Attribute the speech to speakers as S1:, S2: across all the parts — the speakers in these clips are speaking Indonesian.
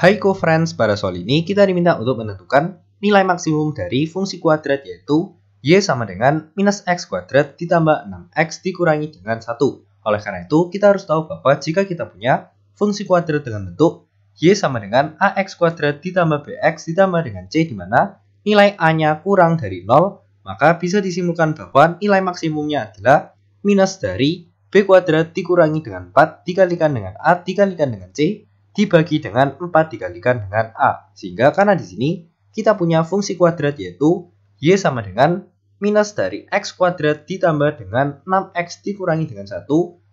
S1: Hai co-friends, pada soal ini kita diminta untuk menentukan nilai maksimum dari fungsi kuadrat yaitu Y sama dengan minus X kuadrat ditambah 6X dikurangi dengan 1. Oleh karena itu, kita harus tahu bahwa jika kita punya fungsi kuadrat dengan bentuk Y sama dengan AX kuadrat ditambah BX ditambah dengan C di mana nilai A-nya kurang dari 0, maka bisa disimpulkan bahwa nilai maksimumnya adalah minus dari B kuadrat dikurangi dengan 4 dikalikan dengan A dikalikan dengan C dibagi dengan 4 dikalikan dengan A. Sehingga karena di sini kita punya fungsi kuadrat yaitu Y sama dengan minus dari X kuadrat ditambah dengan 6X dikurangi dengan 1,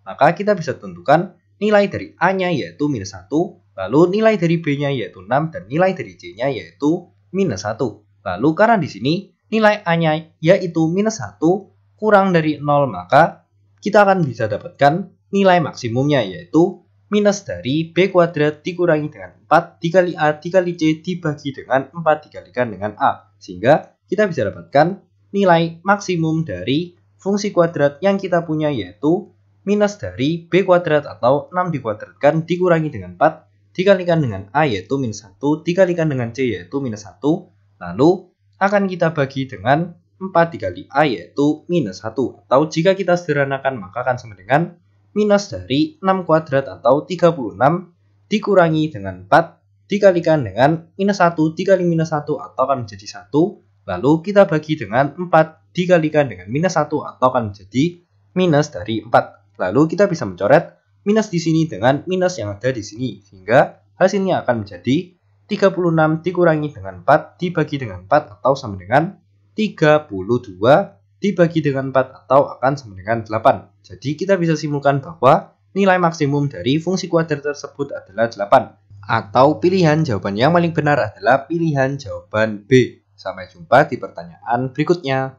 S1: maka kita bisa tentukan nilai dari A-nya yaitu minus 1, lalu nilai dari B-nya yaitu 6, dan nilai dari C-nya yaitu minus 1. Lalu karena di sini nilai A-nya yaitu minus 1 kurang dari 0, maka kita akan bisa dapatkan nilai maksimumnya yaitu minus dari B kuadrat dikurangi dengan 4 dikali A dikali C dibagi dengan 4 dikalikan dengan A. Sehingga kita bisa dapatkan nilai maksimum dari fungsi kuadrat yang kita punya yaitu minus dari B kuadrat atau 6 dikuadratkan dikurangi dengan 4 dikalikan dengan A yaitu minus 1 dikalikan dengan C yaitu minus 1 lalu akan kita bagi dengan 4 dikali A yaitu minus 1 atau jika kita sederhanakan maka akan sama dengan minus dari 6 kuadrat atau 36 dikurangi dengan 4 dikalikan dengan minus 1 dikali minus 1 atau akan menjadi 1 lalu kita bagi dengan 4 dikalikan dengan minus 1 atau akan menjadi minus dari 4 lalu kita bisa mencoret minus di sini dengan minus yang ada di sini sehingga hasilnya akan menjadi 36 dikurangi dengan 4 dibagi dengan 4 atau sama dengan 32 dibagi dengan 4 atau akan sama dengan 8. Jadi kita bisa simpulkan bahwa nilai maksimum dari fungsi kuadrat tersebut adalah 8. Atau pilihan jawaban yang paling benar adalah pilihan jawaban B. Sampai jumpa di pertanyaan berikutnya.